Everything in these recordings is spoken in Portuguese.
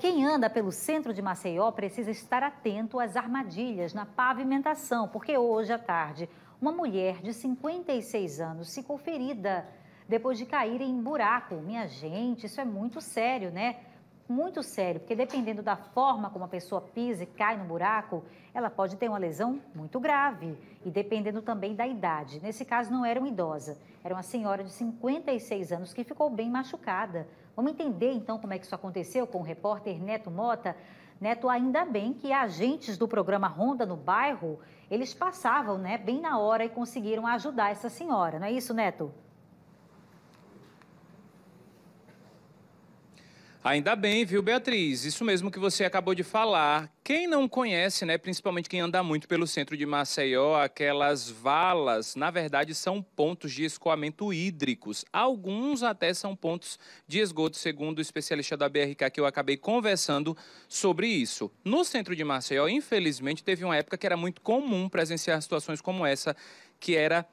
Quem anda pelo centro de Maceió precisa estar atento às armadilhas na pavimentação, porque hoje à tarde uma mulher de 56 anos ficou ferida depois de cair em buraco. Minha gente, isso é muito sério, né? Muito sério, porque dependendo da forma como a pessoa pisa e cai no buraco, ela pode ter uma lesão muito grave. E dependendo também da idade. Nesse caso, não era uma idosa, era uma senhora de 56 anos que ficou bem machucada. Vamos entender então como é que isso aconteceu com o repórter Neto Mota. Neto, ainda bem que agentes do programa Ronda no bairro, eles passavam, né, bem na hora e conseguiram ajudar essa senhora. Não é isso, Neto? Ainda bem, viu, Beatriz? Isso mesmo que você acabou de falar. Quem não conhece, né, principalmente quem anda muito pelo centro de Maceió, aquelas valas, na verdade, são pontos de escoamento hídricos. Alguns até são pontos de esgoto, segundo o especialista da BRK que eu acabei conversando sobre isso. No centro de Maceió, infelizmente, teve uma época que era muito comum presenciar situações como essa, que era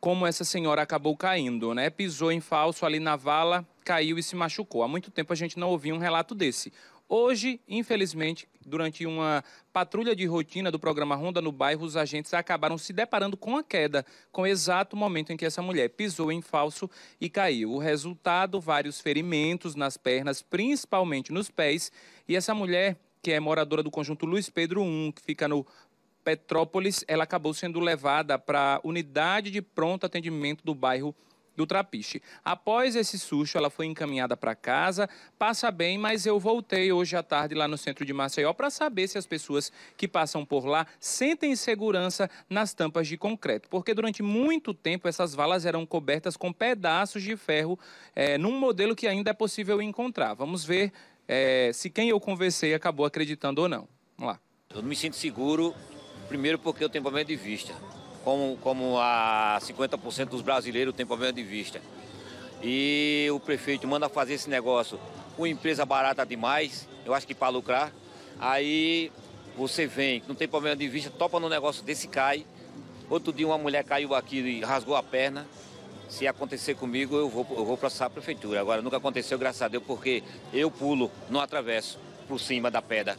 como essa senhora acabou caindo, né? Pisou em falso ali na vala, caiu e se machucou. Há muito tempo a gente não ouvia um relato desse. Hoje, infelizmente, durante uma patrulha de rotina do programa Ronda no bairro, os agentes acabaram se deparando com a queda, com o exato momento em que essa mulher pisou em falso e caiu. O resultado, vários ferimentos nas pernas, principalmente nos pés, e essa mulher, que é moradora do conjunto Luiz Pedro I, que fica no Petrópolis, ela acabou sendo levada para a unidade de pronto atendimento do bairro do Trapiche. Após esse susto, ela foi encaminhada para casa. Passa bem, mas eu voltei hoje à tarde lá no centro de Maceió para saber se as pessoas que passam por lá sentem segurança nas tampas de concreto, porque durante muito tempo essas valas eram cobertas com pedaços de ferro, é, num modelo que ainda é possível encontrar. Vamos ver é, se quem eu conversei acabou acreditando ou não. Vamos lá. Eu me sinto seguro, primeiro porque eu tenho problema de vista como, como a 50% dos brasileiros tem problema de vista. E o prefeito manda fazer esse negócio com empresa barata demais, eu acho que para lucrar. Aí você vem, não tem problema de vista, topa no negócio desse cai. Outro dia uma mulher caiu aqui e rasgou a perna. Se acontecer comigo, eu vou, eu vou processar a prefeitura. Agora, nunca aconteceu, graças a Deus, porque eu pulo, não atravesso por cima da pedra.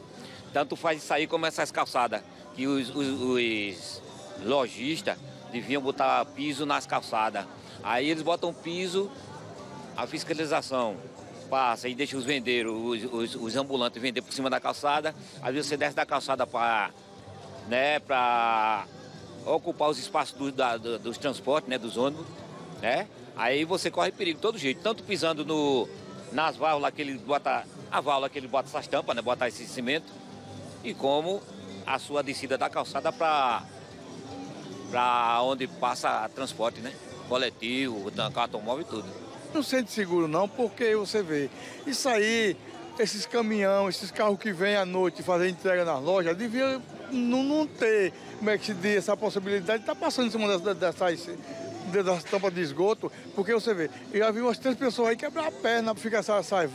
Tanto faz sair como essas calçadas, que os, os, os lojista, deviam botar piso nas calçadas. Aí eles botam piso, a fiscalização passa e deixa os vendeiros, os, os, os ambulantes vender por cima da calçada. Às vezes você desce da calçada para né, para ocupar os espaços do, da, do, dos transportes, né, dos ônibus. Né? Aí você corre perigo de todo jeito, tanto pisando no, nas válvulas que ele bota, a válvula que ele bota essas tampas, né, botar esse cimento, e como a sua descida da calçada para para onde passa transporte, né? Coletivo, automóvel e tudo. Não sente seguro não, porque você vê, isso aí, esses caminhões, esses carros que vêm à noite fazer entrega nas lojas, devia não, não ter, como é que se diz, essa possibilidade. Tá passando em cima dessas, dessas, das tampas de esgoto, porque você vê, eu já vi umas três pessoas aí quebrar a perna, ficar essa, essa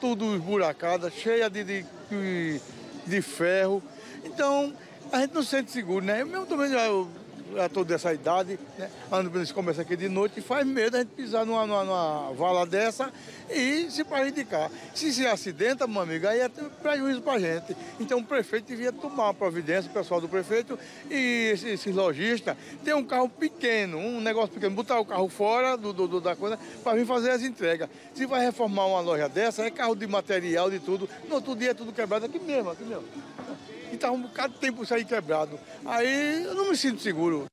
tudo esburacada, cheia de, de, de ferro. Então, a gente não sente seguro, né? Eu mesmo também já, eu, já toda essa idade, né? ando nesse comércio aqui de noite, e faz medo a gente pisar numa, numa, numa vala dessa e se prejudicar. Se se acidenta, meu amigo, aí é prejuízo para a gente. Então o prefeito devia tomar uma providência, o pessoal do prefeito e esses, lojistas, ter um carro pequeno, um negócio pequeno, botar o carro fora do, do, do da coisa para vir fazer as entregas. Se vai reformar uma loja dessa, é carro de material, de tudo, no outro dia é tudo quebrado aqui mesmo, aqui mesmo e tá um bocado de tempo saindo quebrado. Aí eu não me sinto seguro.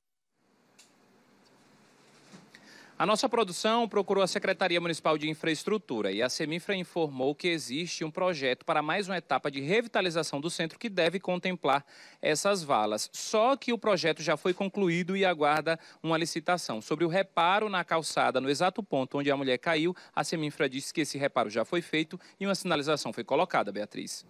A nossa produção procurou a Secretaria Municipal de Infraestrutura e a Seminfra informou que existe um projeto para mais uma etapa de revitalização do centro que deve contemplar essas valas. Só que o projeto já foi concluído e aguarda uma licitação. Sobre o reparo na calçada, no exato ponto onde a mulher caiu, a Seminfra disse que esse reparo já foi feito e uma sinalização foi colocada, Beatriz.